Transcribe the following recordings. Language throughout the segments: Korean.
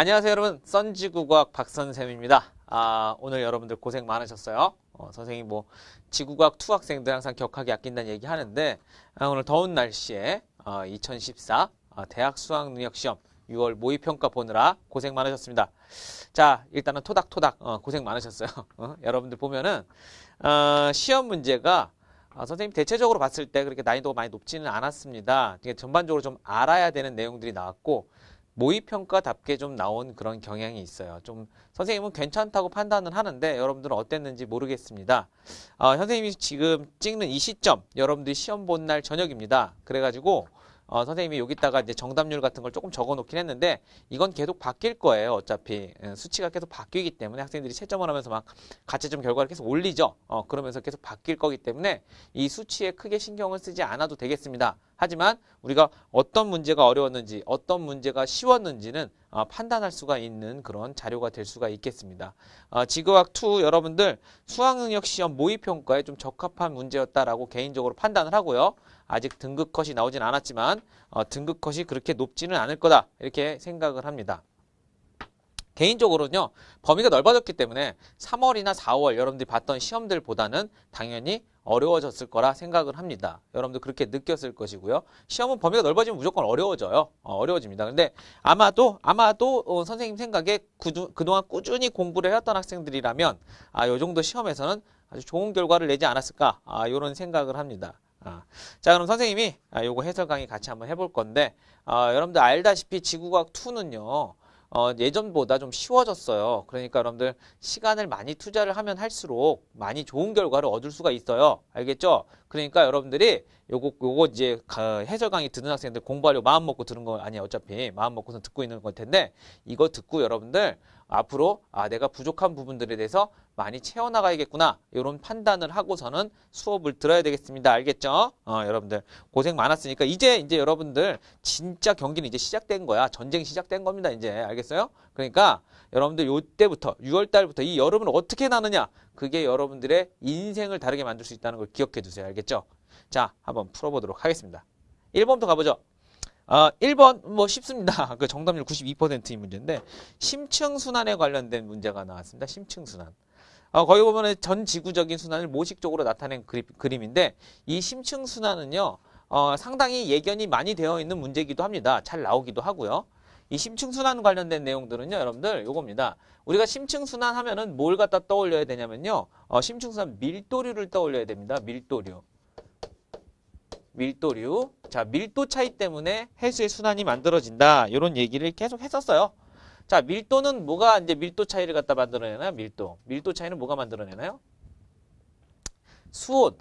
안녕하세요 여러분 썬지구과학 박선생입니다 아, 오늘 여러분들 고생 많으셨어요 어, 선생님 뭐 지구과학 투 학생들 항상 격하게 아낀다는 얘기 하는데 아, 오늘 더운 날씨에 어, 2014 어, 대학 수학능력시험 6월 모의평가 보느라 고생 많으셨습니다 자 일단은 토닥토닥 어, 고생 많으셨어요 어, 여러분들 보면은 어, 시험 문제가 아, 선생님 대체적으로 봤을 때 그렇게 난이도가 많이 높지는 않았습니다. 전반적으로 좀 알아야 되는 내용들이 나왔고 모의평가답게 좀 나온 그런 경향이 있어요. 좀 선생님은 괜찮다고 판단을 하는데 여러분들은 어땠는지 모르겠습니다. 어, 선생님이 지금 찍는 이 시점 여러분들이 시험 본 날 저녁입니다. 그래가지고 어, 선생님이 여기다가 이제 정답률 같은 걸 조금 적어 놓긴 했는데 이건 계속 바뀔 거예요. 어차피 예, 수치가 계속 바뀌기 때문에 학생들이 채점을 하면서 막 가채점 결과를 계속 올리죠. 어, 그러면서 계속 바뀔 거기 때문에 이 수치에 크게 신경을 쓰지 않아도 되겠습니다. 하지만 우리가 어떤 문제가 어려웠는지 어떤 문제가 쉬웠는지는 어, 판단할 수가 있는 그런 자료가 될 수가 있겠습니다. 어, 아, 지구학2 여러분들 수학능력 시험 모의평가에 좀 적합한 문제였다라고 개인적으로 판단을 하고요. 아직 등급 컷이 나오진 않았지만 어, 등급 컷이 그렇게 높지는 않을 거다 이렇게 생각을 합니다. 개인적으로는요 범위가 넓어졌기 때문에 3월이나 4월 여러분들이 봤던 시험들보다는 당연히 어려워졌을 거라 생각을 합니다. 여러분도 그렇게 느꼈을 것이고요. 시험은 범위가 넓어지면 무조건 어려워져요. 어, 려워집니다 근데 아마도 아마도 어, 선생님 생각에 구두, 그동안 꾸준히 공부를 해왔던 학생들이라면 아, 요 정도 시험에서는 아주 좋은 결과를 내지 않았을까 아, 요런 생각을 합니다. 아, 자 그럼 선생님이 아, 요거 해설 강의 같이 한번 해볼 건데 아, 여러분들 알다시피 지구과학 2는요. 어, 예전보다 좀 쉬워졌어요. 그러니까 여러분들 시간을 많이 투자를 하면 할수록 많이 좋은 결과를 얻을 수가 있어요. 알겠죠? 그러니까 여러분들이 요거 요거 이제 해설 강의 듣는 학생들 공부하려고 마음 먹고 들은 거 아니야 어차피 마음 먹고서 듣고 있는 걸 텐데 이거 듣고 여러분들 앞으로 아 내가 부족한 부분들에 대해서 많이 채워나가야겠구나 이런 판단을 하고서는 수업을 들어야 되겠습니다 알겠죠 어 여러분들 고생 많았으니까 이제 이제 여러분들 진짜 경기는 이제 시작된 거야 전쟁 시작된 겁니다 이제 알겠어요 그러니까 여러분들 요때부터 6월 달부터 이 여름을 어떻게 나느냐 그게 여러분들의 인생을 다르게 만들 수 있다는 걸 기억해 두세요. 알겠죠? 자, 한번 풀어보도록 하겠습니다. 1번부터 가보죠. 아, 어, 1번 뭐 쉽습니다. 그 정답률 92%인 문제인데 심층 순환에 관련된 문제가 나왔습니다. 심층 순환. 어, 거기 보면 전 지구적인 순환을 모식적으로 나타낸 그림, 인데이 심층 순환은요. 어, 상당히 예견이 많이 되어 있는 문제이기도 합니다. 잘 나오기도 하고요. 이 심층순환 관련된 내용들은요, 여러분들 요겁니다. 우리가 심층순환 하면은 뭘 갖다 떠올려야 되냐면요. 어, 심층순환 밀도류를 떠올려야 됩니다. 밀도류. 밀도류. 자, 밀도 차이 때문에 해수의 순환이 만들어진다. 이런 얘기를 계속 했었어요. 자, 밀도는 뭐가 이제 밀도 차이를 갖다 만들어내나요? 밀도. 밀도 차이는 뭐가 만들어내나요? 수온.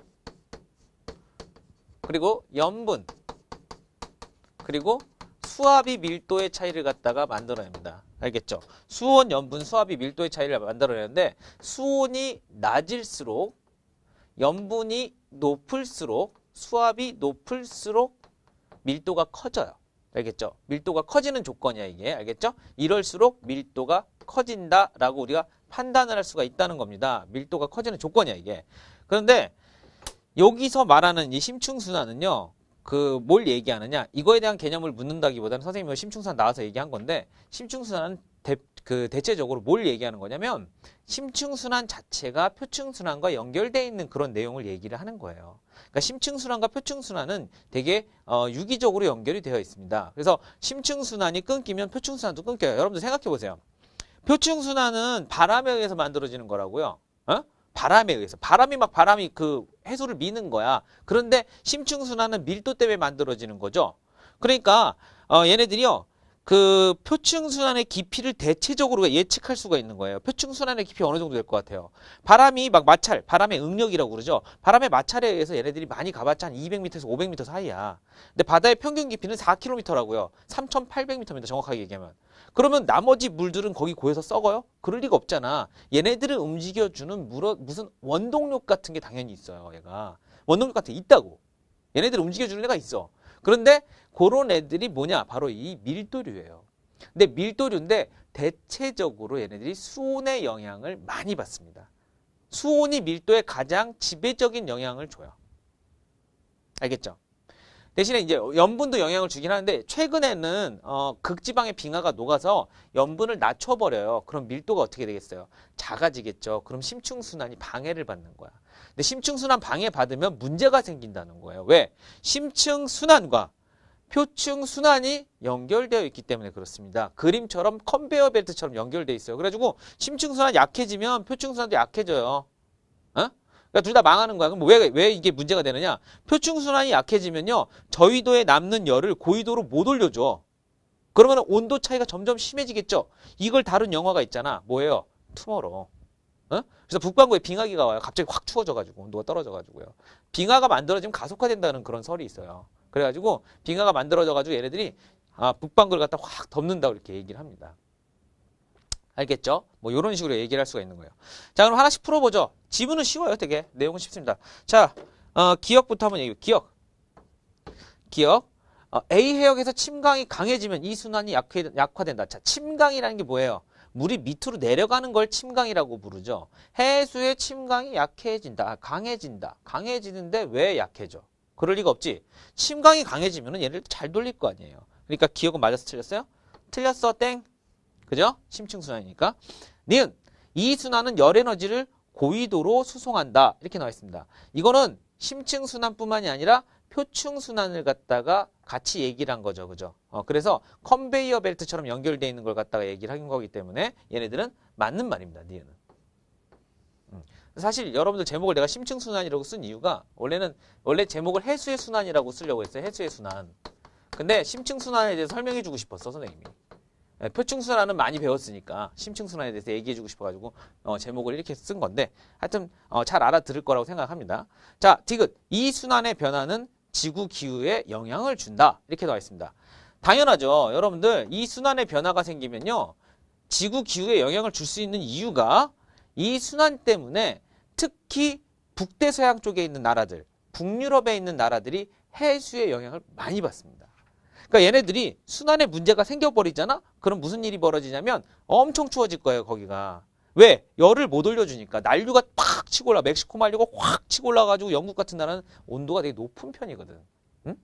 그리고 염분. 그리고 수압이 밀도의 차이를 갖다가 만들어냅니다. 알겠죠? 수온, 염분, 수압이 밀도의 차이를 만들어내는데 수온이 낮을수록 염분이 높을수록 수압이 높을수록 밀도가 커져요. 알겠죠? 밀도가 커지는 조건이야 이게 알겠죠? 이럴수록 밀도가 커진다라고 우리가 판단을 할 수가 있다는 겁니다. 밀도가 커지는 조건이야 이게. 그런데 여기서 말하는 이 심층순환은요. 그뭘 얘기하느냐 이거에 대한 개념을 묻는다기보다는 선생님이 심층수산 나와서 얘기한 건데 심층수산은 대, 그 대체적으로 뭘 얘기하는 거냐면 심층순환 자체가 표층순환과 연결되어 있는 그런 내용을 얘기를 하는 거예요. 그러니까 심층순환과 표층순환은 되게 어, 유기적으로 연결이 되어 있습니다. 그래서 심층순환이 끊기면 표층순환도 끊겨요. 여러분들 생각해 보세요. 표층순환은 바람에 의해서 만들어지는 거라고요. 어? 바람에 의해서 바람이 막 바람이 그 해수를 미는 거야. 그런데 심층 순환은 밀도 때문에 만들어지는 거죠. 그러니까 어 얘네들이요. 그 표층 순환의 깊이를 대체적으로 예측할 수가 있는 거예요. 표층 순환의 깊이 어느 정도 될 것 같아요. 바람이 막 마찰, 바람의 응력이라고 그러죠. 바람의 마찰에 의해서 얘네들이 많이 가봤자 한 200m에서 500m 사이야. 근데 바다의 평균 깊이는 4km라고요. 3,800m입니다. 정확하게 얘기하면. 그러면 나머지 물들은 거기 고여서 썩어요? 그럴 리가 없잖아. 얘네들을 움직여주는 물어, 무슨 원동력 같은 게 당연히 있어요. 얘가 원동력 같은 게 있다고. 얘네들 움직여주는 애가 있어. 그런데 그런 애들이 뭐냐? 바로 이 밀도류예요. 근데 밀도류인데 대체적으로 얘네들이 수온의 영향을 많이 받습니다. 수온이 밀도에 가장 지배적인 영향을 줘요. 알겠죠? 대신에 이제 염분도 영향을 주긴 하는데 최근에는 어, 극지방의 빙하가 녹아서 염분을 낮춰버려요. 그럼 밀도가 어떻게 되겠어요? 작아지겠죠. 그럼 심층순환이 방해를 받는 거야. 근데 심층순환 방해받으면 문제가 생긴다는 거예요. 왜? 심층순환과 표층순환이 연결되어 있기 때문에 그렇습니다. 그림처럼 컨베이어 벨트처럼 연결되어 있어요. 그래가지고 심층순환 약해지면 표층순환도 약해져요. 어? 그러니까 둘다 망하는 거야. 그럼 왜, 왜 이게 문제가 되느냐? 표층순환이 약해지면요. 저위도에 남는 열을 고위도로 못 올려줘. 그러면 온도 차이가 점점 심해지겠죠? 이걸 다룬 영화가 있잖아. 뭐예요? 투머로. 어? 그래서 북반구에 빙하기가 와요. 갑자기 확 추워져가지고 온도가 떨어져가지고요. 빙하가 만들어지면 가속화된다는 그런 설이 있어요. 그래가지고 빙하가 만들어져가지고 얘네들이 아 북반구를 갖다 확 덮는다고 이렇게 얘기를 합니다. 알겠죠? 뭐 이런 식으로 얘기를 할 수가 있는 거예요. 자 그럼 하나씩 풀어보죠. 지문은 쉬워요 되게. 내용은 쉽습니다. 자 어, 기억부터 한번 얘기해요. 기억. 기억. 어, A 해역에서 침강이 강해지면 이 순환이 약해, 약화된다. 자 침강이라는 게 뭐예요? 물이 밑으로 내려가는 걸 침강이라고 부르죠. 해수의 침강이 약해진다. 아, 강해진다. 강해지는데 왜 약해져? 그럴 리가 없지. 침강이 강해지면 얘를 잘 돌릴 거 아니에요. 그러니까 기억은 맞아서 틀렸어요? 틀렸어. 땡. 그죠? 심층순환이니까. 니은, 이 순환은 열 에너지를 고위도로 수송한다. 이렇게 나와 있습니다. 이거는 심층순환뿐만이 아니라 표층순환을 갖다가 같이 얘기를 한 거죠. 그죠? 어, 그래서 컨베이어 벨트처럼 연결되어 있는 걸 갖다가 얘기를 한 거기 때문에 얘네들은 맞는 말입니다. 니은은. 음. 사실 여러분들 제목을 내가 심층순환이라고 쓴 이유가 원래는 원래 제목을 해수의 순환이라고 쓰려고 했어요. 해수의 순환. 근데 심층순환에 대해서 설명해주고 싶었어 선생님이. 예, 표층순환은 많이 배웠으니까 심층순환에 대해서 얘기해주고 싶어가지고 어, 제목을 이렇게 쓴 건데 하여튼 어, 잘 알아들을 거라고 생각합니다. 자, 디귿 이 순환의 변화는 지구 기후에 영향을 준다 이렇게 나와 있습니다. 당연하죠. 여러분들 이 순환의 변화가 생기면요. 지구 기후에 영향을 줄 수 있는 이유가 이 순환 때문에 특히 북대서양 쪽에 있는 나라들, 북유럽에 있는 나라들이 해수의 영향을 많이 받습니다. 그러니까 얘네들이 순환에 문제가 생겨버리잖아? 그럼 무슨 일이 벌어지냐면 엄청 추워질 거예요, 거기가. 왜? 열을 못 올려주니까 난류가 팍 치고 올라, 멕시코 만류가 확 치고 올라가지고 영국 같은 나라는 온도가 되게 높은 편이거든. 응?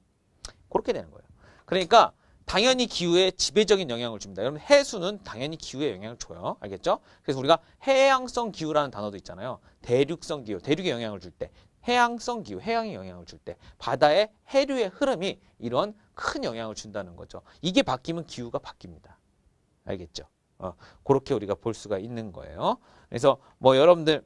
그렇게 되는 거예요. 그러니까 당연히 기후에 지배적인 영향을 줍니다. 여러분 해수는 당연히 기후에 영향을 줘요. 알겠죠? 그래서 우리가 해양성 기후라는 단어도 있잖아요. 대륙성 기후, 대륙에 영향을 줄 때, 해양성 기후, 해양에 영향을 줄 때, 바다의 해류의 흐름이 이런 큰 영향을 준다는 거죠. 이게 바뀌면 기후가 바뀝니다. 알겠죠? 어, 그렇게 우리가 볼 수가 있는 거예요. 그래서 뭐 여러분들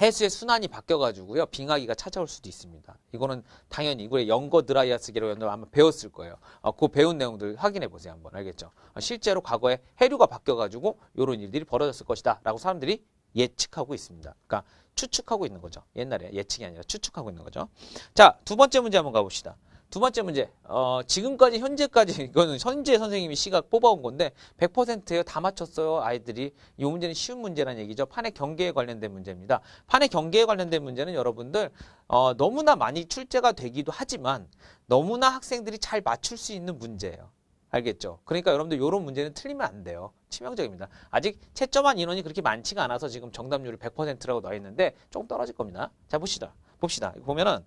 해수의 순환이 바뀌어가지고요. 빙하기가 찾아올 수도 있습니다. 이거는 당연히 이거의 연거 드라이아스기로 연도 아마 배웠을 거예요. 어, 그 배운 내용들 확인해 보세요. 한번 알겠죠? 어, 실제로 과거에 해류가 바뀌어가지고 이런 일들이 벌어졌을 것이다. 라고 사람들이 예측하고 있습니다. 그러니까 추측하고 있는 거죠. 옛날에 예측이 아니라 추측하고 있는 거죠. 자, 두 번째 문제 한번 가봅시다. 두 번째 문제. 어, 지금까지 현재까지 이거는 현재 선생님이 시각 뽑아온 건데 100%예요. 다 맞췄어요. 아이들이. 이 문제는 쉬운 문제란 얘기죠. 판의 경계에 관련된 문제입니다. 판의 경계에 관련된 문제는 여러분들 어, 너무나 많이 출제가 되기도 하지만 너무나 학생들이 잘 맞출 수 있는 문제예요. 알겠죠? 그러니까 여러분들 이런 문제는 틀리면 안 돼요. 치명적입니다. 아직 채점한 인원이 그렇게 많지가 않아서 지금 정답률이 100%라고 나와 있는데 조금 떨어질 겁니다. 자, 봅시다. 봅시다. 보면은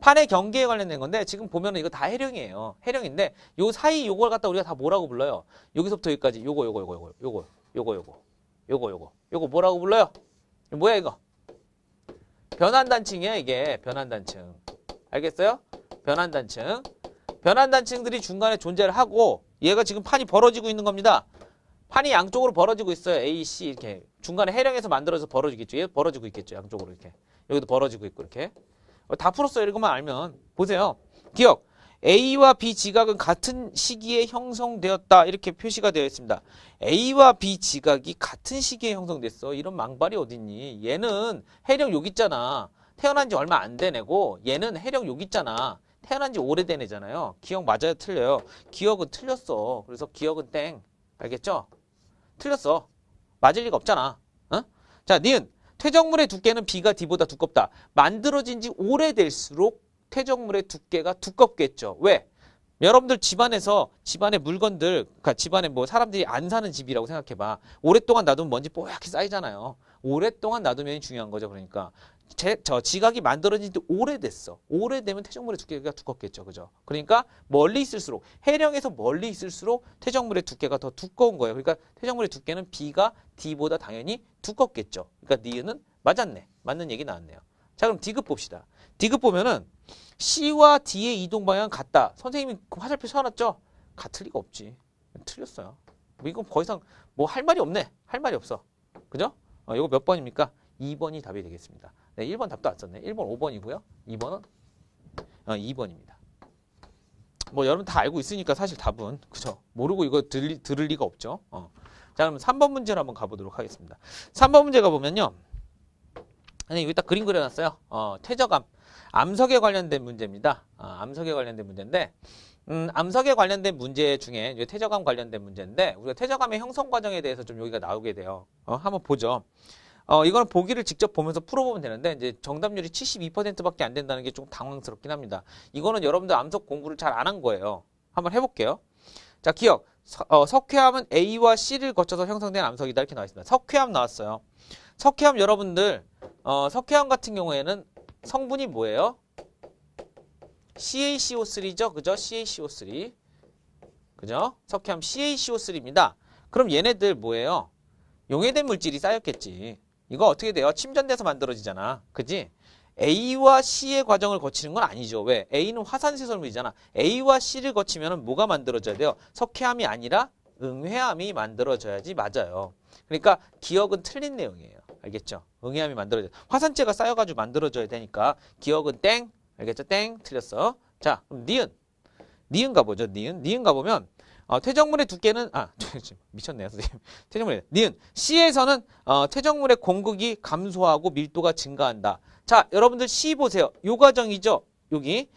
판의 경계에 관련된 건데 지금 보면은 이거 다 해령이에요. 해령인데 요 사이 요걸 갖다 우리가 다 뭐라고 불러요? 여기서부터 여기까지 요거 요거 요거 요거 요거 요거 요거 요거 요거 요거 뭐라고 불러요? 뭐야 이거? 변환단층이에요 이게 변환단층. 알겠어요? 변환단층. 변환단층들이 중간에 존재를 하고 얘가 지금 판이 벌어지고 있는 겁니다. 판이 양쪽으로 벌어지고 있어요. A, C 이렇게 중간에 해령에서 만들어서 벌어지겠죠. 얘 벌어지고 있겠죠. 양쪽으로 이렇게. 여기도 벌어지고 있고 이렇게. 어, 다 풀었어요. 이것만 알면. 보세요. 기억. A와 B 지각은 같은 시기에 형성되었다. 이렇게 표시가 되어 있습니다. A와 B 지각이 같은 시기에 형성됐어. 이런 망발이 어딨니? 얘는 해령 여기 있잖아. 태어난 지 얼마 안 된 애고 얘는 해령 여기 있잖아. 태어난 지 오래된 애잖아요. 기억 맞아요? 틀려요? 기억은 틀렸어. 그래서 기억은 땡. 알겠죠? 틀렸어. 맞을 리가 없잖아. 어? 자, 니은. 퇴적물의 두께는 B가 D보다 두껍다. 만들어진 지 오래될수록 퇴적물의 두께가 두껍겠죠. 왜? 여러분들 집안에서 집안의 물건들, 그러니까 집안에 뭐 사람들이 안 사는 집이라고 생각해봐. 오랫동안 놔두면 먼지 뽀얗게 쌓이잖아요. 오랫동안 놔두면 중요한 거죠. 그러니까 제, 저 지각이 만들어진 지 오래됐어. 오래되면 퇴적물의 두께가 두껍겠죠. 그죠? 그러니까 멀리 있을수록 해령에서 멀리 있을수록 퇴적물의 두께가 더 두꺼운 거예요. 그러니까 퇴적물의 두께는 B가 D보다 당연히 두껍겠죠. 그러니까 니은은 맞았네. 맞는 얘기 나왔네요. 자 그럼 D급 봅시다. D급 보면은 C와 D의 이동 방향 같다. 선생님이 그 화살표 쳐놨죠 같을 리가 없지. 틀렸어요. 뭐 이건 더 이상 뭐 할 말이 없네. 할 말이 없어. 그죠? 어, 이거 몇 번입니까? 2번이 답이 되겠습니다. 네, 1번 답도 왔었네 1번 5번이고요. 2번은 어, 2번입니다. 뭐 여러분 다 알고 있으니까 사실 답은 그죠 모르고 이거 들, 리 들을 리가 없죠 어. 자 그럼 3번 문제로 한번 가보도록 하겠습니다 3번 문제 가보면요 아니 여기 딱 그림 그려놨어요 어, 퇴적암 암석에 관련된 문제입니다 어, 암석에 관련된 문제인데 음, 암석에 관련된 문제 중에 이제 퇴적암 관련된 문제인데 우리가 퇴적암의 형성 과정에 대해서 좀 여기가 나오게 돼요 어, 한번 보죠 어, 이거는 보기를 직접 보면서 풀어보면 되는데 이제 정답률이 72%밖에 안 된다는 게 좀 당황스럽긴 합니다. 이거는 여러분들 암석 공부를 잘 안 한 거예요. 한번 해볼게요. 자, 기억. 서, 어, 석회암은 A와 C를 거쳐서 형성된 암석이다 이렇게 나와 있습니다. 석회암 나왔어요. 석회암 여러분들 어, 석회암 같은 경우에는 성분이 뭐예요? CaCO3죠. 그죠? CaCO3. 그죠? 석회암 CaCO3입니다. 그럼 얘네들 뭐예요? 용해된 물질이 쌓였겠지. 이거 어떻게 돼요? 침전돼서 만들어지잖아. 그지? A와 C의 과정을 거치는 건 아니죠. 왜? A는 화산시설물이잖아. A와 C를 거치면 뭐가 만들어져야 돼요? 석회암이 아니라 응회암이 만들어져야지 맞아요. 그러니까 기억은 틀린 내용이에요. 알겠죠? 응회암이 만들어져 화산재가 쌓여가지고 만들어져야 되니까 기억은 땡. 알겠죠? 땡. 틀렸어. 자, 그럼 니은. 니은 가보죠. 니은. 니은 가보면 어, 퇴적물의 두께는 아 미쳤네요 선생님. 퇴적물의 니은 C에서는 어, 퇴적물의 공급이 감소하고 밀도가 증가한다. 자 여러분들 C 보세요. 요 과정이죠. 여기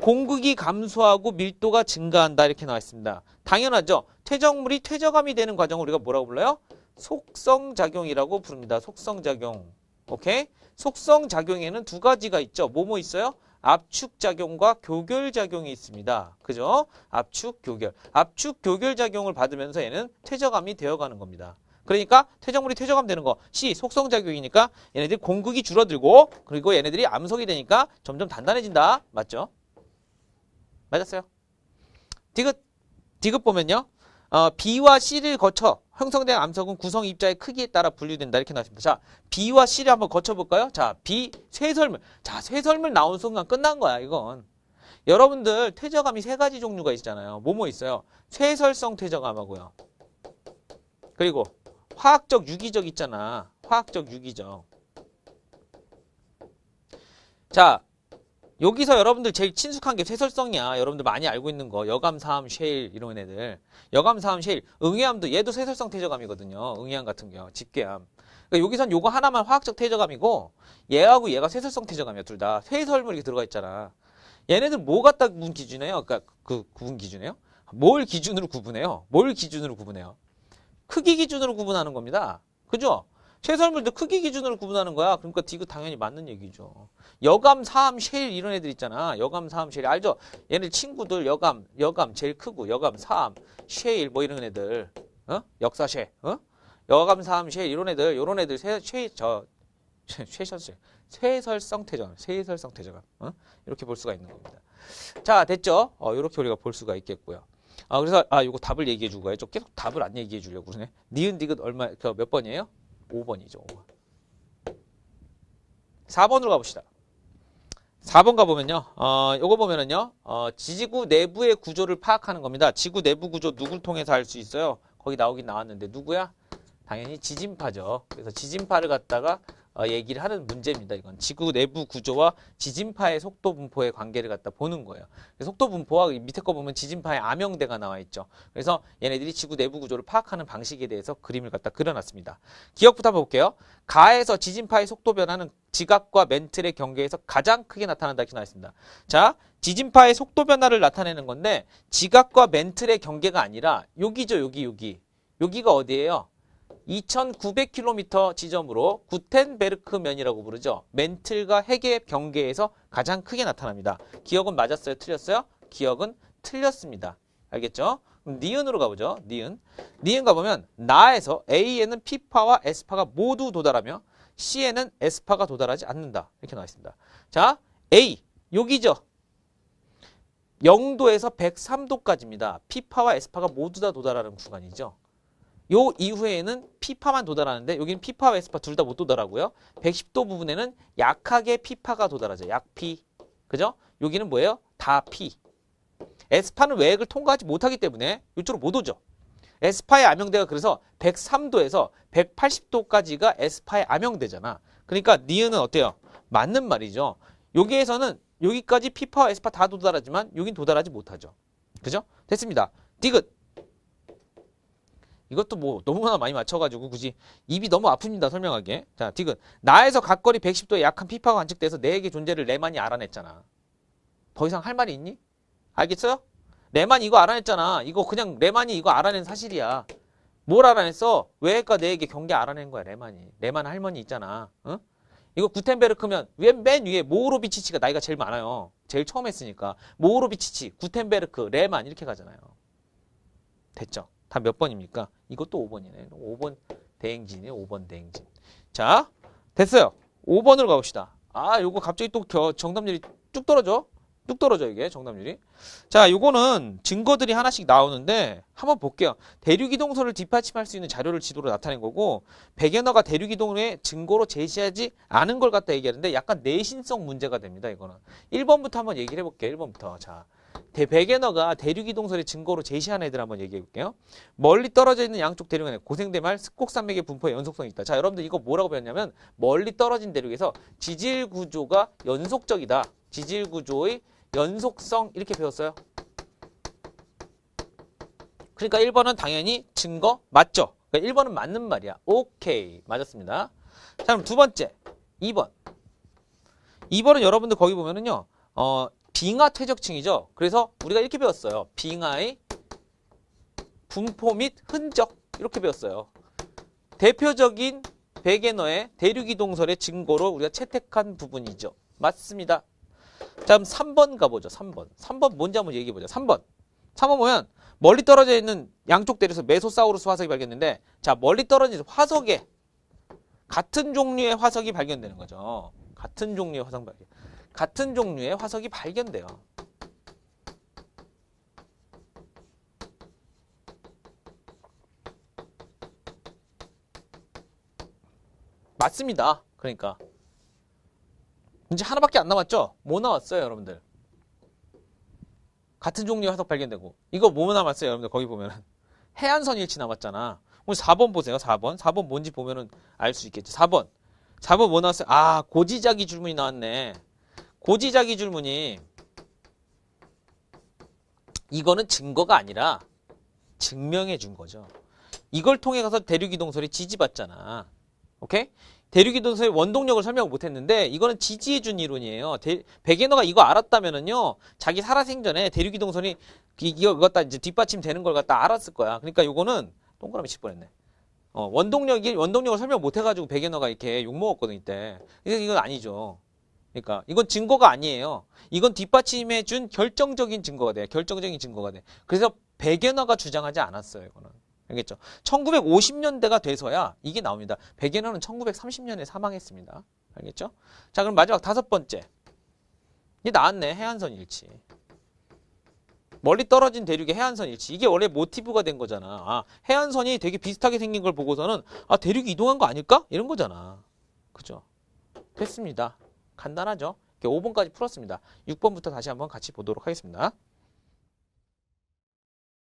공급이 감소하고 밀도가 증가한다 이렇게 나와 있습니다. 당연하죠. 퇴적물이 퇴적암이 되는 과정을 우리가 뭐라고 불러요? 속성작용이라고 부릅니다. 속성작용. 오케이? 속성작용에는 두 가지가 있죠. 뭐뭐 있어요? 압축작용과 교결작용이 있습니다. 그죠? 압축교결. 압축교결작용을 받으면서 얘는 퇴적암이 되어가는 겁니다. 그러니까 퇴적물이 퇴적암되는 거 C 속성작용이니까 얘네들이 공극이 줄어들고 그리고 얘네들이 암석이 되니까 점점 단단해진다. 맞죠? 맞았어요. 디귿 디귿 보면요. 어, B와 C를 거쳐 형성된 암석은 구성 입자의 크기에 따라 분류된다 이렇게 나왔습니다. 자, B와 C를 한번 거쳐볼까요? 자, B 쇄설물 자, 쇄설물 나온 순간 끝난 거야 이건. 여러분들 퇴적암이 세 가지 종류가 있잖아요. 뭐뭐 있어요? 쇄설성 퇴적암하고요. 그리고 화학적 유기적 있잖아. 화학적 유기적. 자, 여기서 여러분들 제일 친숙한 게 쇠설성이야. 여러분들 많이 알고 있는 거. 여감사함, 쉐일 이런 애들. 여감사함, 쉐일. 응애함도 얘도 쇠설성 퇴적암이거든요. 응애함 같은 경우. 집계암. 그러니까 여기선 요거 하나만 화학적 퇴적암이고 얘하고 얘가 쇠설성 퇴적암이야. 둘 다. 쇠설물이 들어가 있잖아. 얘네들 뭐 갖다 구분 기준이에요? 그러니까 그 구분 기준이에요? 뭘 기준으로 구분해요? 뭘 기준으로 구분해요? 크기 기준으로 구분하는 겁니다. 그죠? 해설물도 크기 기준으로 구분하는 거야. 그러니까 디귿 당연히 맞는 얘기죠. 여감, 사암, 쉘 이런 애들 있잖아. 여감, 사암, 쉘 알죠? 얘네 친구들 여감, 여감 제일 크고 여감, 사암, 쉘 뭐 이런 애들 어? 역사 쉘 어? 여감, 사암, 쉘 이런 애들 이런 애들 쉘저 쉐셔스 쇠설성 태저감, 쇠설성 태저감 어? 이렇게 볼 수가 있는 겁니다. 자 됐죠? 어, 이렇게 우리가 볼 수가 있겠고요. 아 그래서 아 이거 답을 얘기해 줄 거예요. 계속 답을 안 얘기해 주려고 그러네. 니은 디귿 얼마 그 몇 번이에요? 5번이죠. 4번으로 가봅시다. 4번 가보면요. 어, 요거 보면은요. 어, 지지구 내부의 구조를 파악하는 겁니다. 지구 내부 구조 누굴 통해서 알 수 있어요? 거기 나오긴 나왔는데 누구야? 당연히 지진파죠. 그래서 지진파를 갖다가 어, 얘기를 하는 문제입니다. 이건 지구 내부 구조와 지진파의 속도 분포의 관계를 갖다 보는 거예요. 속도 분포와 밑에 거 보면 지진파의 암영대가 나와 있죠. 그래서 얘네들이 지구 내부 구조를 파악하는 방식에 대해서 그림을 갖다 그려놨습니다. 기억부터 볼게요. 가에서 지진파의 속도 변화는 지각과 멘틀의 경계에서 가장 크게 나타난다 이렇게 나와 있습니다. 자, 지진파의 속도 변화를 나타내는 건데 지각과 멘틀의 경계가 아니라 여기죠, 여기, 여기. 여기가 어디예요? 2,900km 지점으로 구텐베르크 면이라고 부르죠. 멘틀과 핵의 경계에서 가장 크게 나타납니다. 기억은 맞았어요? 틀렸어요? 기억은 틀렸습니다. 알겠죠? 니은으로 가보죠. 니은. 니은 가보면 나에서 A에는 P파와 S파가 모두 도달하며 C에는 S파가 도달하지 않는다. 이렇게 나와 있습니다. 자, A. 여기죠. 0도에서 103도까지입니다. P파와 S파가 모두 다 도달하는 구간이죠. 요 이후에는 피파만 도달하는데 여기는 피파 웨스파 둘 다 못 도달하고요. 110도 부분에는 약하게 피파가 도달하죠. 약피. 그죠? 여기는 뭐예요? 다피. 에스파는 외액을 통과하지 못하기 때문에 이쪽으로 못 오죠. 에스파의 암영대가 그래서 103도에서 180도까지가 에스파의 암영대잖아. 그러니까 니은은 어때요? 맞는 말이죠. 여기에서는 여기까지 피파와 에스파 다 도달하지만 여긴 도달하지 못하죠. 그죠? 됐습니다. 디귿. 이것도 뭐 너무나 많이 맞춰가지고 굳이 입이 너무 아픕니다 설명하기에 자 디귿 나에서 각거리 1 1 0도에 약한 피파가 관측돼서 내에게 존재를 레만이 알아냈잖아 더 이상 할 말이 있니? 알겠어요? 레만 이거 이 알아냈잖아 이거 그냥 레만이 이거 알아낸 사실이야 뭘 알아냈어? 외과 내에게 경계 알아낸 거야 레만이 레만 할머니 있잖아 응? 이거 구텐베르크면 맨 위에 모우로비치치가 나이가 제일 많아요 제일 처음 했으니까 모우로비치치 구텐베르크 레만 이렇게 가잖아요 됐죠? 다몇 번입니까? 이것도 5번이네. 5번 대행진이네 5번 대행진. 자, 됐어요. 5번으로 가봅시다. 아, 요거 갑자기 또 겨, 정답률이 쭉 떨어져. 뚝 떨어져 이게 정답률이 자 요거는 증거들이 하나씩 나오는데 한번 볼게요 대륙이동설을 뒷받침할 수 있는 자료를 지도로 나타낸 거고 백엔어가 대륙이동의 증거로 제시하지 않은 걸 갖다 얘기하는데 약간 내신성 문제가 됩니다 이거는 1번부터 한번 얘기를 해볼게요 1번부터 자 대백에너가 대륙 이동설의 증거로 제시한 애들 한번 얘기해 볼게요. 멀리 떨어져 있는 양쪽 대륙에 고생대말 습곡산맥의 분포의 연속성이 있다. 자, 여러분들 이거 뭐라고 배웠냐면 멀리 떨어진 대륙에서 지질 구조가 연속적이다. 지질 구조의 연속성 이렇게 배웠어요. 그러니까 1번은 당연히 증거 맞죠? 그러니까 1번은 맞는 말이야. 오케이. 맞았습니다. 자, 그럼 두 번째. 2번. 2번은 여러분들 거기 보면은요. 어, 빙하 퇴적층이죠. 그래서 우리가 이렇게 배웠어요. 빙하의 분포 및 흔적 이렇게 배웠어요. 대표적인 베게너의 대륙이동설의 증거로 우리가 채택한 부분이죠. 맞습니다. 다음 3번 가보죠. 3번. 3번 뭔지 한번 얘기해보자. 3번. 3번 보면 멀리 떨어져 있는 양쪽 대륙에서 메소사우루스 화석이 발견됐는데 자 멀리 떨어진 화석에 같은 종류의 화석이 발견되는 거죠. 같은 종류의 화석 발견. 같은 종류의 화석이 발견돼요. 맞습니다. 그러니까 문제 하나밖에 안 남았죠? 뭐 나왔어요, 여러분들? 같은 종류의 화석 발견되고 이거 뭐 남았어요, 여러분들? 거기 보면은 해안선 일치 남았잖아. 오늘 4번 보세요, 4번. 4번 뭔지 보면은 알 수 있겠지. 4번. 4번 뭐 나왔어요? 아, 고지자기 줄문이 나왔네. 고지자기 줄무늬 이거는 증거가 아니라 증명해 준 거죠. 이걸 통해 가서 대륙이동설이 지지받잖아. 오케이? 대륙이동설의 원동력을 설명 못했는데 이거는 지지해준 이론이에요. 대, 백예너가 이거 알았다면은요 자기 살아생전에 대륙이동설이 이거 이거 다 이제 뒷받침되는 걸 갖다 알았을 거야. 그러니까 이거는 동그라미 칠 뻔했네. 어, 원동력이 원동력을 설명 못해가지고 백예너가 이렇게 욕 먹었거든 이때. 이건 아니죠. 그러니까 이건 증거가 아니에요. 이건 뒷받침해 준 결정적인 증거가 돼요. 결정적인 증거가 돼. 그래서 백연화가 주장하지 않았어요. 이거는. 알겠죠? 1950년대가 돼서야 이게 나옵니다. 백연화는 1930년에 사망했습니다. 알겠죠? 자 그럼 마지막 다섯 번째. 이게 나왔네. 해안선 일치. 멀리 떨어진 대륙의 해안선 일치. 이게 원래 모티브가 된 거잖아. 아, 해안선이 되게 비슷하게 생긴 걸 보고서는 아 대륙이 이동한 거 아닐까? 이런 거잖아. 그죠? 됐습니다. 간단하죠? 5번까지 풀었습니다. 6번부터 다시 한번 같이 보도록 하겠습니다.